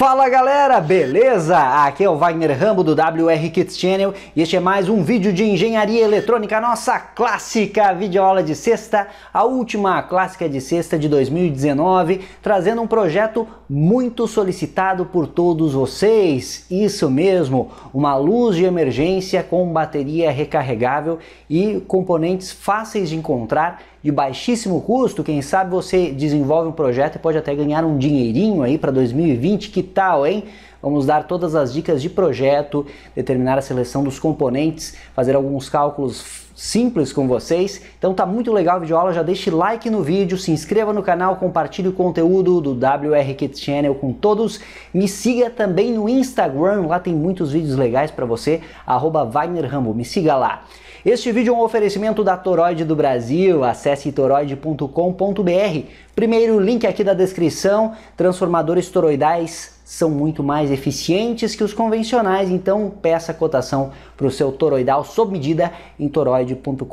Fala galera, beleza? Aqui é o Wagner Rambo do WR Kids Channel e este é mais um vídeo de engenharia eletrônica, nossa clássica videoaula de sexta, a última clássica de sexta de 2019, trazendo um projeto muito solicitado por todos vocês. Isso mesmo, uma luz de emergência com bateria recarregável e componentes fáceis de encontrar de baixíssimo custo, quem sabe você desenvolve um projeto e pode até ganhar um dinheirinho aí para 2020, que tal, hein? Vamos dar todas as dicas de projeto, determinar a seleção dos componentes, fazer alguns cálculos simples com vocês. Então tá muito legal a videoaula, já deixe like no vídeo, se inscreva no canal, compartilhe o conteúdo do WR Kids Channel com todos. Me siga também no Instagram, lá tem muitos vídeos legais para você, arroba Wagner Rambo, me siga lá. Este vídeo é um oferecimento da Toroide do Brasil, acesse toroide.com.br. Primeiro link aqui da descrição, transformadores toroidais são muito mais eficientes que os convencionais, então peça cotação para o seu toroidal sob medida em toroide.com.br.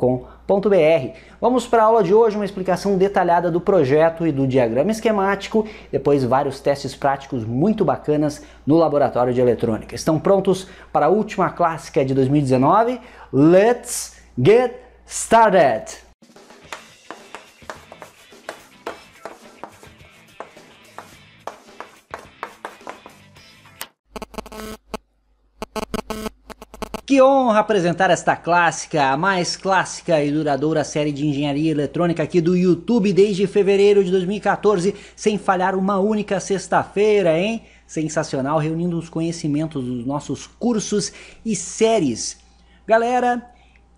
Vamos para a aula de hoje, uma explicação detalhada do projeto e do diagrama esquemático, depois vários testes práticos muito bacanas no laboratório de eletrônica. Estão prontos para a última clássica de 2019? Let's get started! Que honra apresentar esta clássica, a mais clássica e duradoura série de engenharia eletrônica aqui do YouTube desde fevereiro de 2014, sem falhar uma única sexta-feira, hein? Sensacional, reunindo os conhecimentos dos nossos cursos e séries. Galera,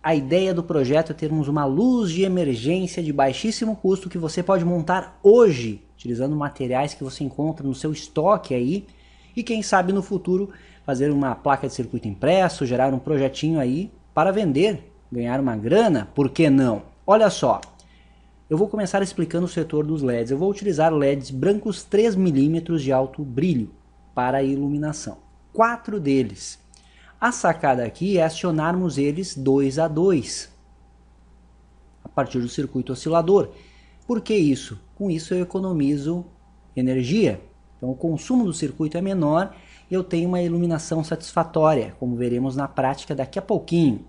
a ideia do projeto é termos uma luz de emergência de baixíssimo custo que você pode montar hoje, utilizando materiais que você encontra no seu estoque aí, e quem sabe no futuro fazer uma placa de circuito impresso, gerar um projetinho aí para vender, ganhar uma grana, por que não? Olha só, eu vou começar explicando o setor dos LEDs. Eu vou utilizar LEDs brancos 3mm de alto brilho para a iluminação. Quatro deles. A sacada aqui é acionarmos eles dois a dois a partir do circuito oscilador. Por que isso? Com isso eu economizo energia. Então o consumo do circuito é menor eu tenho uma iluminação satisfatória, como veremos na prática daqui a pouquinho.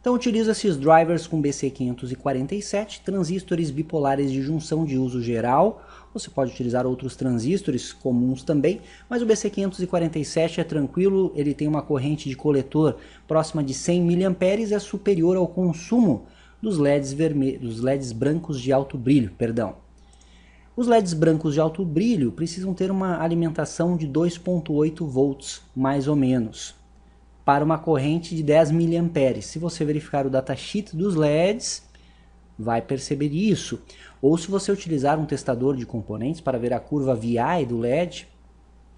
Então utilizo esses drivers com BC547, transistores bipolares de junção de uso geral. Você pode utilizar outros transistores comuns também, mas o BC547 é tranquilo, ele tem uma corrente de coletor próxima de 100 mA e é superior ao consumo dos LEDs, vermelhos, dos LEDs brancos de alto brilho, perdão. Os LEDs brancos de alto brilho precisam ter uma alimentação de 2.8 volts, mais ou menos, para uma corrente de 10 mA. Se você verificar o datasheet dos LEDs, vai perceber isso. Ou se você utilizar um testador de componentes para ver a curva VI do LED,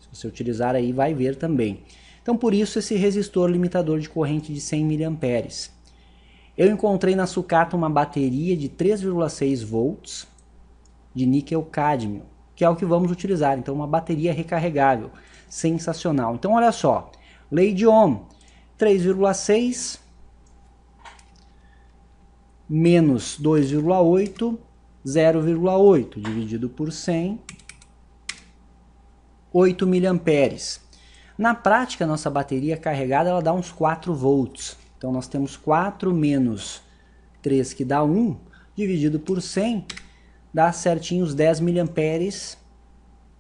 se você utilizar aí vai ver também. Então por isso esse resistor limitador de corrente de 100 mA. Eu encontrei na sucata uma bateria de 3,6 volts de níquel-cadmio, que é o que vamos utilizar. Então, uma bateria recarregável. Sensacional. Então, olha só. Lei de Ohm, 3,6 menos 2,8, 0,8 dividido por 100, 8 miliamperes. Na prática, nossa bateria carregada ela dá uns 4 volts. Então, nós temos 4 menos 3, que dá 1, dividido por 100, dá certinho os 10 mA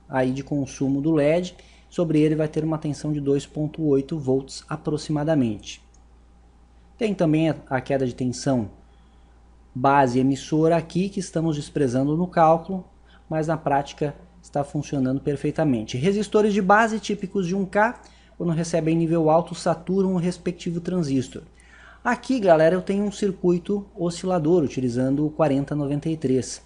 aí de consumo do LED. Sobre ele vai ter uma tensão de 2.8 volts aproximadamente. Tem também a queda de tensão base emissora aqui que estamos desprezando no cálculo, mas na prática está funcionando perfeitamente. Resistores de base típicos de 1K, quando recebem nível alto, saturam o respectivo transistor. Aqui, galera, eu tenho um circuito oscilador utilizando o 4093.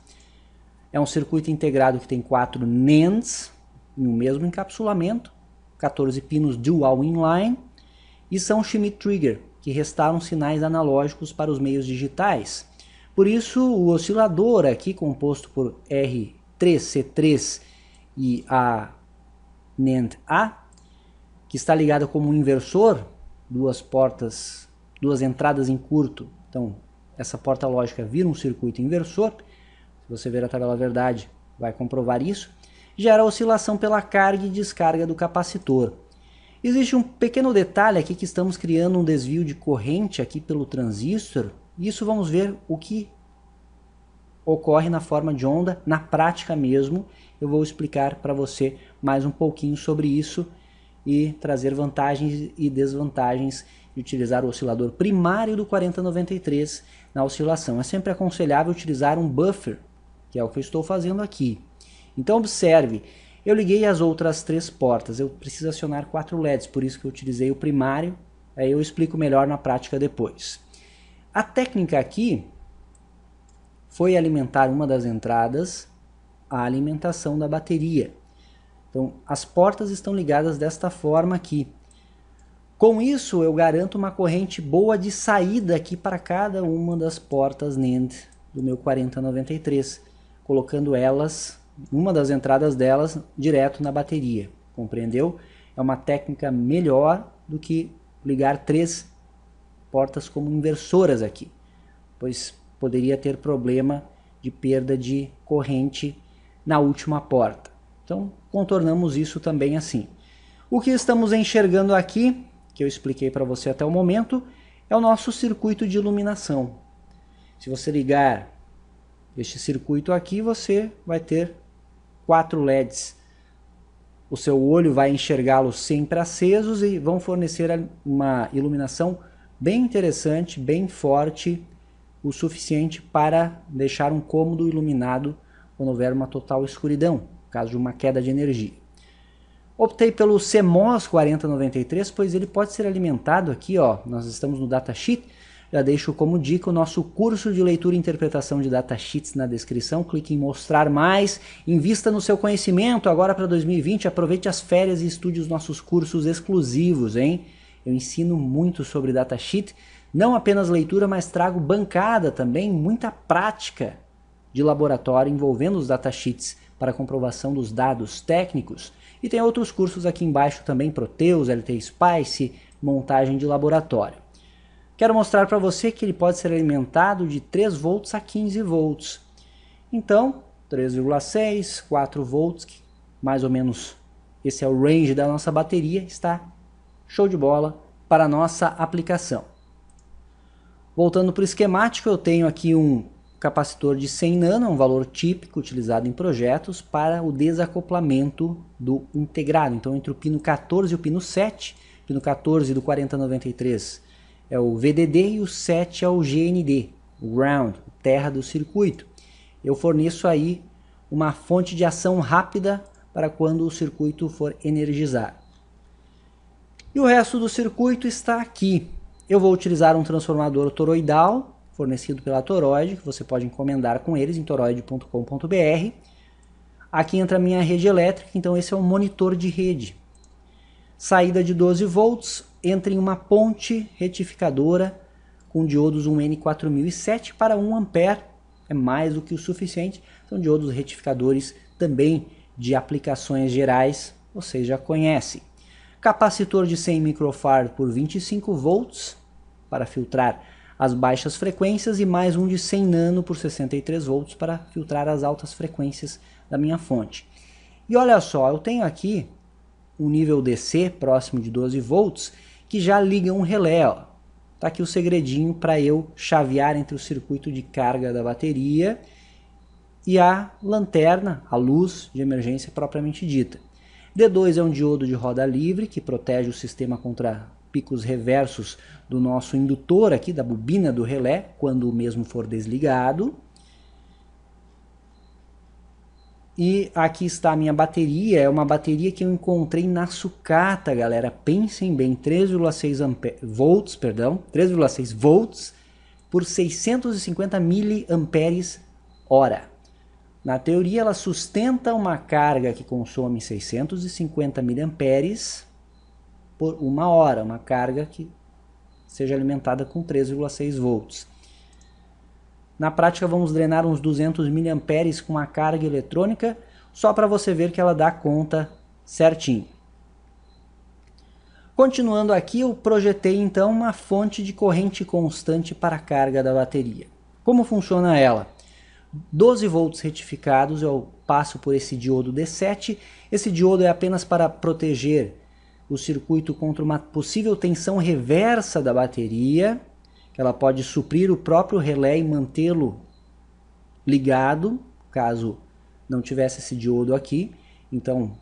É um circuito integrado que tem quatro NANDs em um mesmo encapsulamento, 14 pinos dual inline, e são Schmitt Trigger, que restauram sinais analógicos para os meios digitais. Por isso, o oscilador aqui, composto por R3C3 e a NAND-A, que está ligado como um inversor, duas portas, duas entradas em curto, então essa porta lógica vira um circuito inversor, se você ver a tabela verdade, vai comprovar isso, gera oscilação pela carga e descarga do capacitor. Existe um pequeno detalhe aqui que estamos criando um desvio de corrente aqui pelo transistor. Isso vamos ver o que ocorre na forma de onda, na prática mesmo. Eu vou explicar para você mais um pouquinho sobre isso e trazer vantagens e desvantagens de utilizar o oscilador primário do 4093 na oscilação. É sempre aconselhável utilizar um buffer que é o que eu estou fazendo aqui. Então observe, eu liguei as outras três portas, eu preciso acionar quatro LEDs, por isso que eu utilizei o primário, aí eu explico melhor na prática depois. A técnica aqui foi alimentar uma das entradas, a alimentação da bateria. Então as portas estão ligadas desta forma aqui. Com isso eu garanto uma corrente boa de saída aqui para cada uma das portas NAND do meu 4093 colocando elas, uma das entradas delas, direto na bateria. Compreendeu? É uma técnica melhor do que ligar três portas como inversoras aqui, pois poderia ter problema de perda de corrente na última porta. Então, contornamos isso também assim. O que estamos enxergando aqui, que eu expliquei para você até o momento, é o nosso circuito de iluminação. Se você ligar este circuito aqui, você vai ter quatro LEDs. O seu olho vai enxergá-los sempre acesos e vão fornecer uma iluminação bem interessante, bem forte, o suficiente para deixar um cômodo iluminado quando houver uma total escuridão, caso de uma queda de energia. Optei pelo CMOS 4093, pois ele pode ser alimentado aqui, ó, nós estamos no datasheet, já deixo como dica o nosso curso de leitura e interpretação de datasheets na descrição. Clique em mostrar mais, invista no seu conhecimento agora para 2020, aproveite as férias e estude os nossos cursos exclusivos, hein? Eu ensino muito sobre datasheet, não apenas leitura, mas trago bancada também, muita prática de laboratório envolvendo os datasheets para comprovação dos dados técnicos. E tem outros cursos aqui embaixo também, Proteus, LT Spice, montagem de laboratório. Quero mostrar para você que ele pode ser alimentado de 3 volts a 15 volts. Então, 3,6, 4 volts, mais ou menos esse é o range da nossa bateria, está show de bola para a nossa aplicação. Voltando para o esquemático, eu tenho aqui um capacitor de 100 nano, um valor típico utilizado em projetos para o desacoplamento do integrado. Então, entre o pino 14 e o pino 7, pino 14 do 4093 é o VDD e o 7 é o GND, o Ground, terra do circuito. Eu forneço aí uma fonte de ação rápida para quando o circuito for energizar. E o resto do circuito está aqui. Eu vou utilizar um transformador toroidal, fornecido pela Toroid, que você pode encomendar com eles em toroid.com.br. Aqui entra a minha rede elétrica, então esse é um monitor de rede. Saída de 12 volts, entra em uma ponte retificadora com diodos 1N4007 para 1 a é mais do que o suficiente. São diodos retificadores também de aplicações gerais, vocês já conhecem. Capacitor de 100 microfarad por 25 volts para filtrar as baixas frequências e mais um de 100 nano por 63 volts para filtrar as altas frequências da minha fonte. E olha só, eu tenho aqui um nível DC próximo de 12 volts que já liga um relé. Ó. Tá aqui o segredinho para eu chavear entre o circuito de carga da bateria e a lanterna, a luz de emergência propriamente dita. D2 é um diodo de roda livre que protege o sistema contra picos reversos do nosso indutor aqui, da bobina do relé, quando o mesmo for desligado. E aqui está a minha bateria, é uma bateria que eu encontrei na sucata, galera. Pensem bem, 3,6 volts, perdão, 3,6 volts por 650 miliamperes hora. Na teoria, ela sustenta uma carga que consome 650 miliamperes por uma hora, uma carga que seja alimentada com 3,6 volts. Na prática vamos drenar uns 200 mA com a carga eletrônica, só para você ver que ela dá conta certinho. Continuando aqui, eu projetei então uma fonte de corrente constante para a carga da bateria. Como funciona ela? 12 volts retificados, eu passo por esse diodo D7. Esse diodo é apenas para proteger o circuito contra uma possível tensão reversa da bateria, que ela pode suprir o próprio relé e mantê-lo ligado, caso não tivesse esse diodo aqui. Então,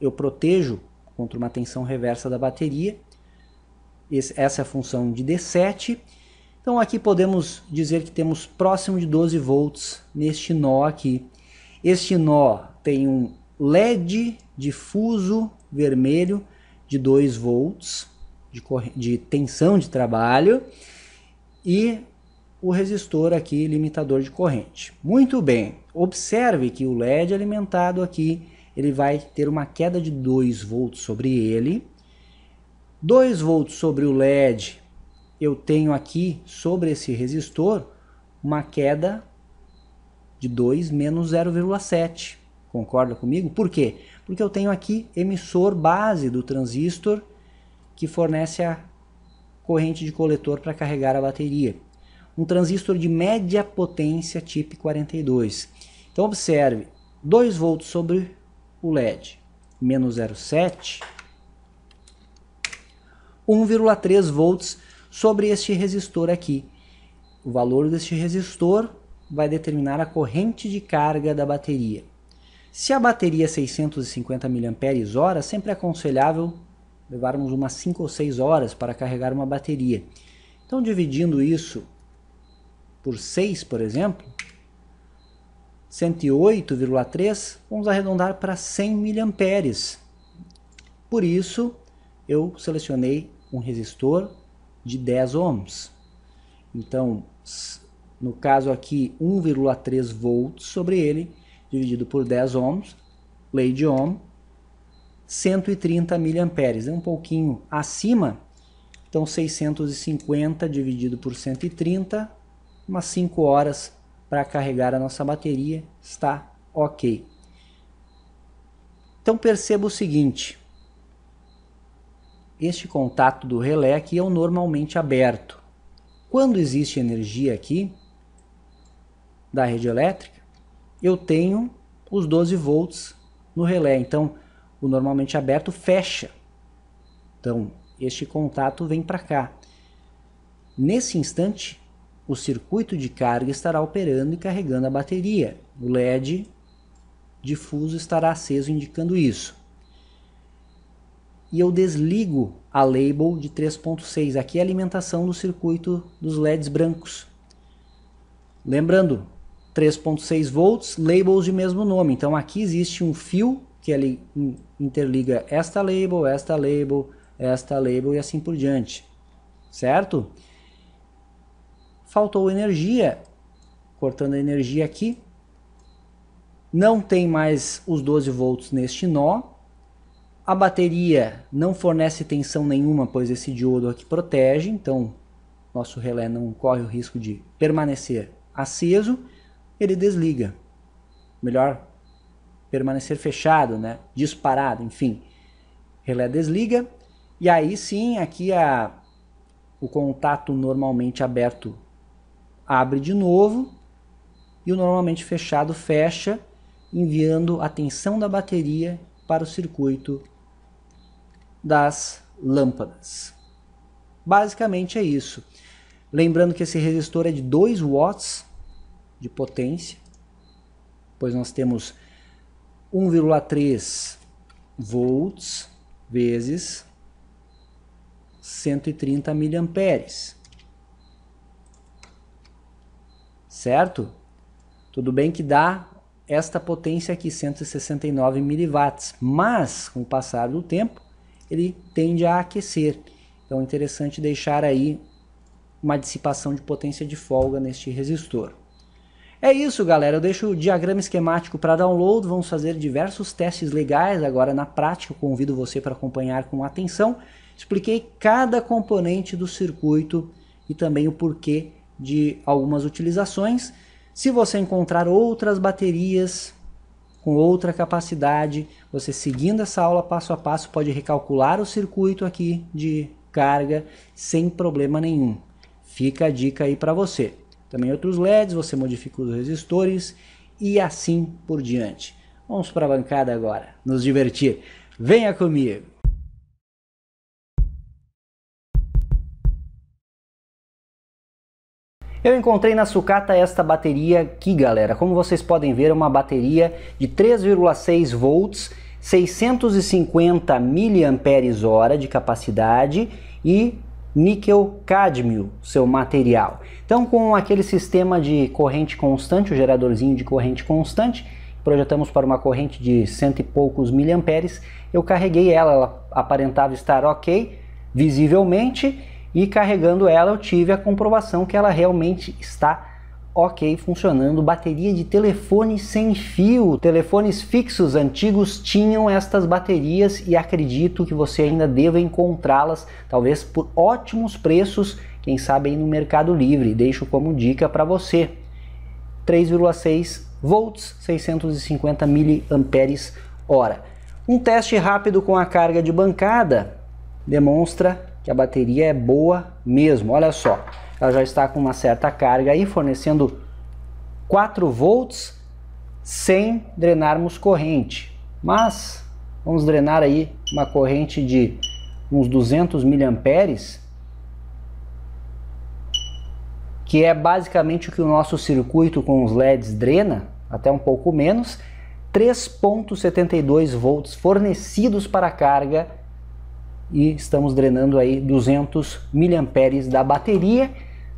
eu protejo contra uma tensão reversa da bateria. Esse, essa é a função de D7. Então, aqui podemos dizer que temos próximo de 12 volts neste nó aqui. Este nó tem um LED difuso vermelho de 2 volts de, de tensão de trabalho e o resistor aqui limitador de corrente. Muito bem, observe que o LED alimentado aqui, ele vai ter uma queda de 2 volts sobre ele. 2 volts sobre o LED, eu tenho aqui sobre esse resistor uma queda de 2 menos 0,7. Concorda comigo? Por quê? Porque eu tenho aqui emissor base do transistor que fornece a corrente de coletor para carregar a bateria. Um transistor de média potência tipo 42. Então observe, 2 volts sobre o LED, menos 0,7, 1,3 volts sobre este resistor aqui. O valor deste resistor vai determinar a corrente de carga da bateria. Se a bateria é 650 mAh, sempre é aconselhável levarmos umas 5 ou 6 horas para carregar uma bateria. Então, dividindo isso por 6, por exemplo, 108,3, vamos arredondar para 100 miliamperes. Por isso, eu selecionei um resistor de 10 ohms. Então, no caso aqui, 1,3 volts sobre ele, dividido por 10 ohms, lei de Ohm, 130 miliamperes, é um pouquinho acima. Então 650 dividido por 130, umas 5 horas para carregar a nossa bateria, está ok. Então perceba o seguinte, este contato do relé aqui é o normalmente aberto. Quando existe energia aqui da rede elétrica, eu tenho os 12 volts no relé. Então, o normalmente aberto fecha. Então, este contato vem para cá. Nesse instante, o circuito de carga estará operando e carregando a bateria. O LED difuso estará aceso indicando isso. E eu desligo a label de 3.6. Aqui é a alimentação do circuito dos LEDs brancos. Lembrando, 3.6 volts, labels de mesmo nome. Então aqui existe um fio que ele interliga esta label, esta label, esta label e assim por diante, certo? Faltou energia, cortando a energia aqui, não tem mais os 12 volts neste nó, a bateria não fornece tensão nenhuma, pois esse diodo aqui protege, então nosso relé não corre o risco de permanecer aceso, ele desliga. Melhor permanecer fechado, né? disparado, enfim. Relé desliga e aí sim aqui a, o contato normalmente aberto abre de novo e o normalmente fechado fecha, enviando a tensão da bateria para o circuito das lâmpadas. Basicamente é isso. Lembrando que esse resistor é de 2 watts de potência, pois nós temos 1,3 volts vezes 130 miliamperes. Certo? Tudo bem que dá esta potência aqui, 169 miliwatts, mas com o passar do tempo ele tende a aquecer. Então é interessante deixar aí uma dissipação de potência de folga neste resistor. É isso, galera. Eu deixo o diagrama esquemático para download. Vamos fazer diversos testes legais agora na prática. Eu convido você para acompanhar com atenção. Expliquei cada componente do circuito e também o porquê de algumas utilizações. Se você encontrar outras baterias com outra capacidade, você seguindo essa aula passo a passo pode recalcular o circuito aqui de carga sem problema nenhum. Fica a dica aí para você também outros LEDs, você modifica os resistores e assim por diante. Vamos para a bancada agora, nos divertir. Venha comigo! Eu encontrei na sucata esta bateria aqui, galera. Como vocês podem ver, é uma bateria de 3,6 volts, 650 mAh de capacidade e níquel cádmio, seu material. Então, com aquele sistema de corrente constante, o geradorzinho de corrente constante, projetamos para uma corrente de cento e poucos miliamperes, eu carreguei ela, ela aparentava estar ok, visivelmente, e carregando ela eu tive a comprovação que ela realmente está ok funcionando bateria de telefone sem fio. Telefones fixos antigos tinham estas baterias e acredito que você ainda deva encontrá-las, talvez por ótimos preços, quem sabe aí no Mercado Livre. Deixo como dica para você. 3,6 volts, 650 miliamperes hora. Um teste rápido com a carga de bancada demonstra que a bateria é boa mesmo. Olha só ela já está com uma certa carga aí, fornecendo 4 volts sem drenarmos corrente. Mas vamos drenar aí uma corrente de uns 200 miliamperes, que é basicamente o que o nosso circuito com os LEDs drena, até um pouco menos, 3.72 volts fornecidos para a carga e estamos drenando aí 200 miliamperes da bateria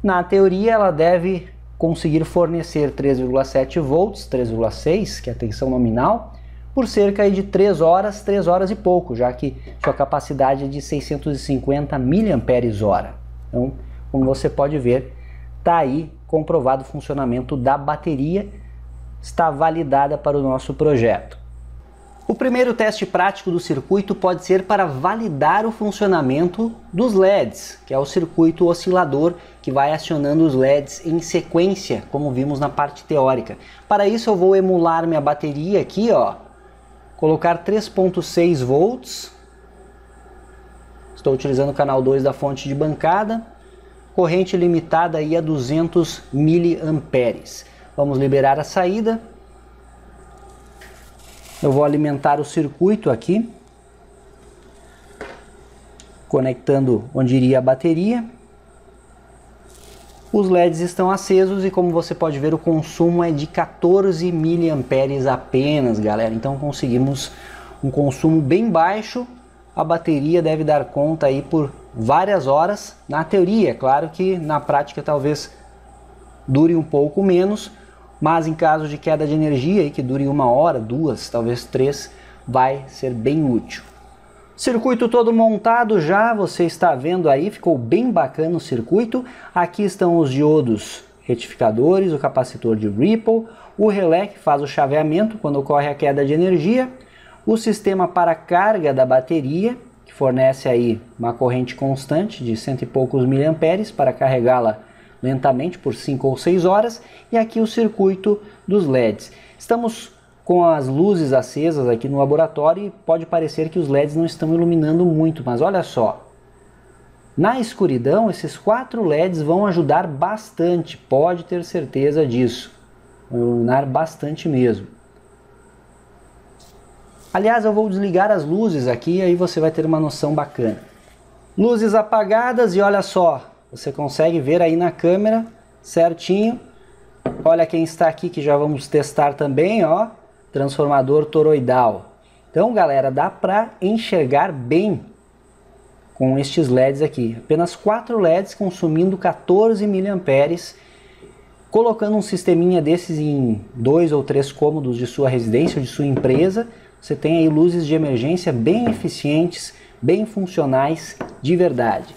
na teoria, ela deve conseguir fornecer 3,7 volts, 3,6, que é a tensão nominal, por cerca de 3 horas, 3 horas e pouco, já que sua capacidade é de 650 mAh. Então, como você pode ver, está aí comprovado o funcionamento da bateria, está validada para o nosso projeto. O primeiro teste prático do circuito pode ser para validar o funcionamento dos LEDs, que é o circuito oscilador que vai acionando os LEDs em sequência, como vimos na parte teórica. Para isso eu vou emular minha bateria aqui, ó, colocar 3.6 volts, estou utilizando o canal 2 da fonte de bancada, corrente limitada aí a 200 miliamperes. Vamos liberar a saída eu vou alimentar o circuito aqui, conectando onde iria a bateria. Os LEDs estão acesos e como você pode ver o consumo é de 14 mA apenas, galera. Então conseguimos um consumo bem baixo. A bateria deve dar conta aí por várias horas. Na teoria, é claro que na prática talvez dure um pouco menos, mas em caso de queda de energia, que dure uma hora, duas, talvez três, vai ser bem útil. Circuito todo montado já, você está vendo aí, ficou bem bacana o circuito. Aqui estão os diodos retificadores, o capacitor de Ripple, o relé que faz o chaveamento quando ocorre a queda de energia, o sistema para carga da bateria, que fornece aí uma corrente constante de cento e poucos miliamperes para carregá-la lentamente por 5 ou 6 horas e aqui o circuito dos LEDs. Estamos com as luzes acesas aqui no laboratório e pode parecer que os LEDs não estão iluminando muito, mas olha só. Na escuridão, esses quatro LEDs vão ajudar bastante, pode ter certeza disso. Vão iluminar bastante mesmo. Aliás, eu vou desligar as luzes aqui, aí você vai ter uma noção bacana. Luzes apagadas e olha só, você consegue ver aí na câmera certinho. Olha quem está aqui que já vamos testar também, ó. Transformador toroidal. Então, galera, dá para enxergar bem com estes LEDs aqui. Apenas 4 LEDs consumindo 14 mA. Colocando um sisteminha desses em dois ou três cômodos de sua residência ou de sua empresa, você tem aí luzes de emergência bem eficientes, bem funcionais de verdade.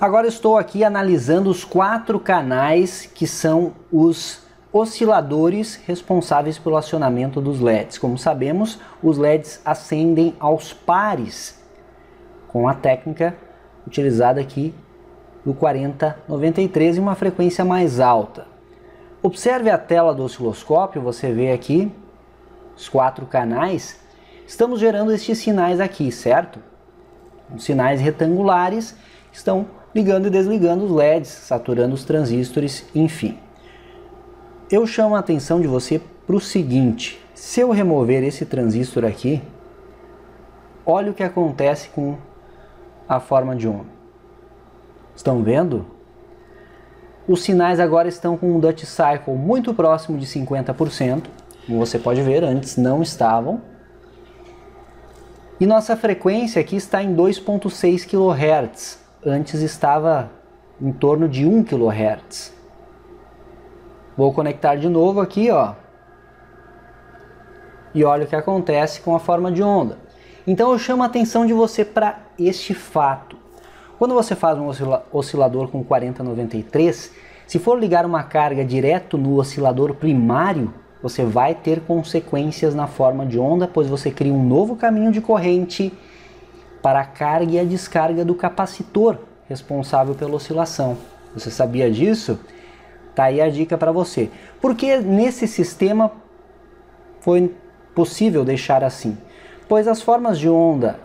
Agora estou aqui analisando os quatro canais que são os osciladores responsáveis pelo acionamento dos LEDs. Como sabemos, os LEDs acendem aos pares com a técnica utilizada aqui no 4093 em uma frequência mais alta. Observe a tela do osciloscópio, você vê aqui os quatro canais. Estamos gerando estes sinais aqui, certo? Os sinais retangulares estão ligando e desligando os LEDs, saturando os transistores, enfim. Eu chamo a atenção de você para o seguinte, se eu remover esse transistor aqui, olha o que acontece com a forma de onda. Estão vendo? Os sinais agora estão com um Dutch Cycle muito próximo de 50%, como você pode ver, antes não estavam. E nossa frequência aqui está em 2.6 kHz, antes estava em torno de 1 kHz. Vou conectar de novo aqui, ó. E olha o que acontece com a forma de onda. Então eu chamo a atenção de você para este fato. Quando você faz um oscilador com 4093, se for ligar uma carga direto no oscilador primário, você vai ter consequências na forma de onda, pois você cria um novo caminho de corrente para a carga e a descarga do capacitor responsável pela oscilação. Você sabia disso? Tá aí a dica para você. Porque nesse sistema foi possível deixar assim? Pois as formas de onda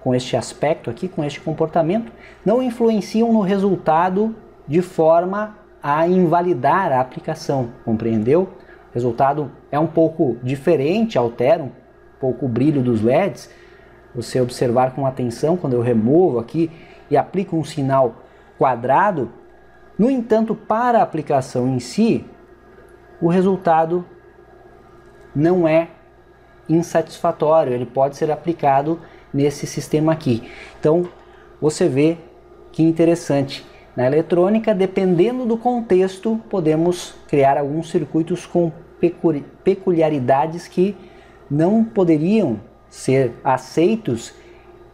com este aspecto aqui, com este comportamento, não influenciam no resultado de forma a invalidar a aplicação, compreendeu? O resultado é um pouco diferente, altera um pouco o brilho dos LEDs, você observar com atenção quando eu removo aqui e aplico um sinal quadrado, no entanto, para a aplicação em si, o resultado não é insatisfatório, ele pode ser aplicado nesse sistema aqui. Então, você vê que interessante. Na eletrônica, dependendo do contexto, podemos criar alguns circuitos com peculiaridades que não poderiam ser aceitos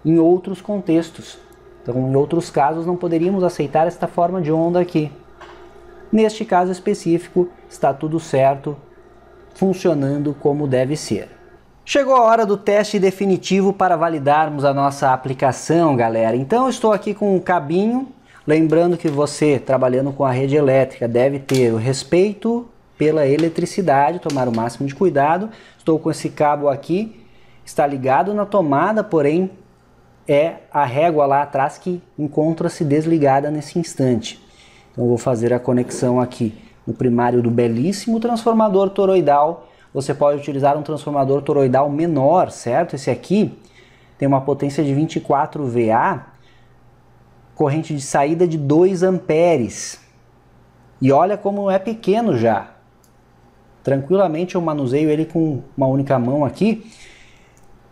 em outros contextos. Então, em outros casos, não poderíamos aceitar esta forma de onda aqui. Neste caso específico, está tudo certo, funcionando como deve ser. Chegou a hora do teste definitivo para validarmos a nossa aplicação, galera. Então, estou aqui com um cabinho. Lembrando que você, trabalhando com a rede elétrica, deve ter o respeito pela eletricidade, tomar o máximo de cuidado. Estou com esse cabo aqui está ligado na tomada, porém é a régua lá atrás que encontra-se desligada nesse instante. Então vou fazer a conexão aqui no primário do belíssimo transformador toroidal. Você pode utilizar um transformador toroidal menor, certo? Esse aqui tem uma potência de 24 VA, corrente de saída de 2 amperes. E olha como é pequeno já. Tranquilamente eu manuseio ele com uma única mão aqui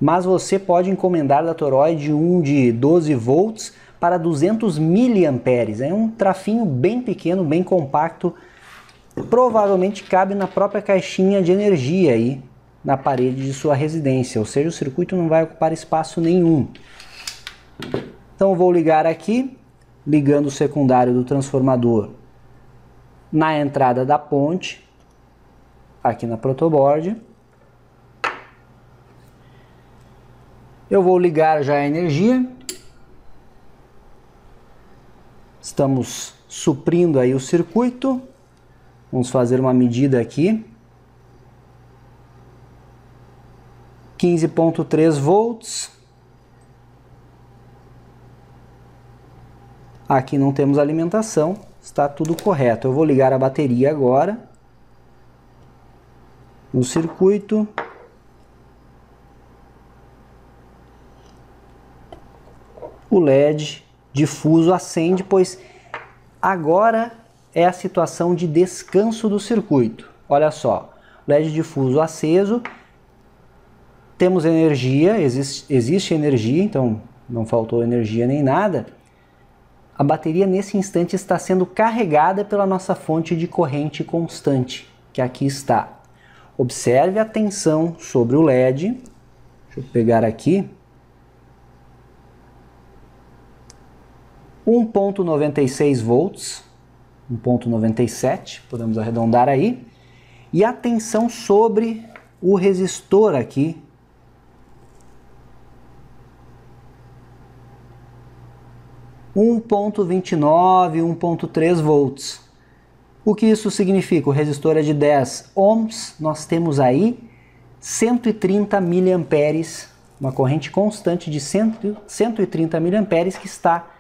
mas você pode encomendar da Toroid um de 12 volts para 200 miliamperes. É um trafinho bem pequeno, bem compacto, provavelmente cabe na própria caixinha de energia aí na parede de sua residência, ou seja, o circuito não vai ocupar espaço nenhum. Então vou ligar aqui, ligando o secundário do transformador na entrada da ponte, aqui na protoboard. Eu vou ligar já a energia. Estamos suprindo aí o circuito. Vamos fazer uma medida aqui. 15.3 volts. Aqui não temos alimentação, está tudo correto. Eu vou ligar a bateria agora no circuito. o LED difuso acende, pois agora é a situação de descanso do circuito. Olha só, LED difuso aceso, temos energia, existe, existe energia, então não faltou energia nem nada. A bateria nesse instante está sendo carregada pela nossa fonte de corrente constante, que aqui está. Observe a tensão sobre o LED. Deixa eu pegar aqui. 1.96 volts, 1.97, podemos arredondar aí, e a tensão sobre o resistor aqui, 1.29, ponto volts. O que isso significa? O resistor é de 10 ohms, nós temos aí 130 miliamperes, uma corrente constante de 100, 130 miliamperes que está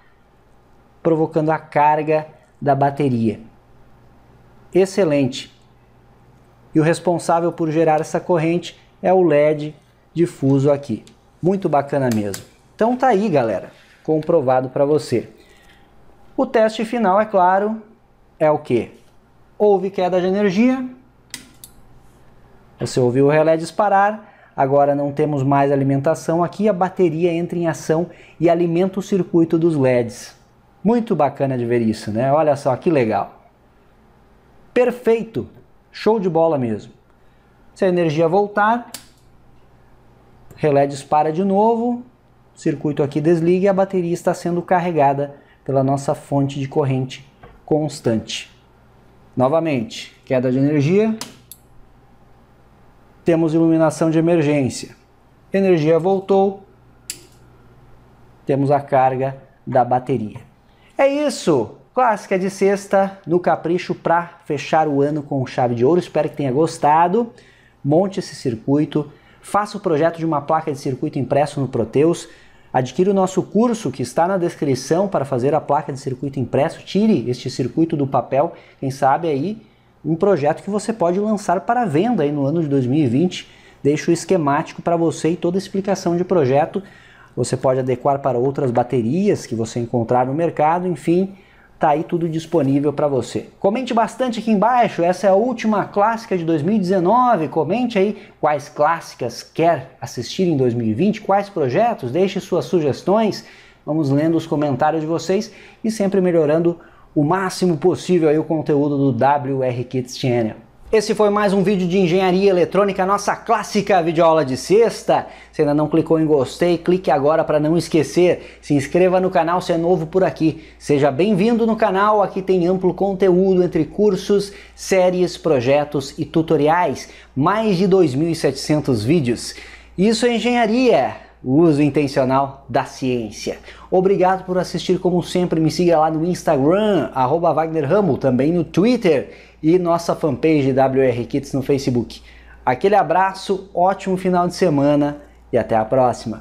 provocando a carga da bateria. Excelente! E o responsável por gerar essa corrente é o LED difuso aqui. Muito bacana mesmo. Então tá aí, galera, comprovado para você. O teste final, é claro, é o que? Houve queda de energia, você ouviu o relé disparar, agora não temos mais alimentação aqui, a bateria entra em ação e alimenta o circuito dos LEDs. Muito bacana de ver isso, né? Olha só que legal. Perfeito. Show de bola mesmo. Se a energia voltar, relé dispara de novo, circuito aqui desliga e a bateria está sendo carregada pela nossa fonte de corrente constante. Novamente, queda de energia. Temos iluminação de emergência. Energia voltou. Temos a carga da bateria. É isso! Clássica de sexta no Capricho para fechar o ano com chave de ouro. Espero que tenha gostado. Monte esse circuito, faça o projeto de uma placa de circuito impresso no Proteus. Adquira o nosso curso que está na descrição para fazer a placa de circuito impresso. Tire este circuito do papel, quem sabe aí um projeto que você pode lançar para venda aí no ano de 2020. Deixo o esquemático para você e toda a explicação de projeto você pode adequar para outras baterias que você encontrar no mercado, enfim, tá aí tudo disponível para você. Comente bastante aqui embaixo, essa é a última clássica de 2019, comente aí quais clássicas quer assistir em 2020, quais projetos, deixe suas sugestões, vamos lendo os comentários de vocês e sempre melhorando o máximo possível aí o conteúdo do WR Kids Channel. Esse foi mais um vídeo de engenharia eletrônica, nossa clássica videoaula de sexta. Se ainda não clicou em gostei, clique agora para não esquecer. Se inscreva no canal se é novo por aqui. Seja bem-vindo no canal, aqui tem amplo conteúdo entre cursos, séries, projetos e tutoriais. Mais de 2.700 vídeos. Isso é engenharia, o uso intencional da ciência. Obrigado por assistir, como sempre, me siga lá no Instagram, arroba Wagner também no Twitter e nossa fanpage WR Kits no Facebook. Aquele abraço, ótimo final de semana e até a próxima!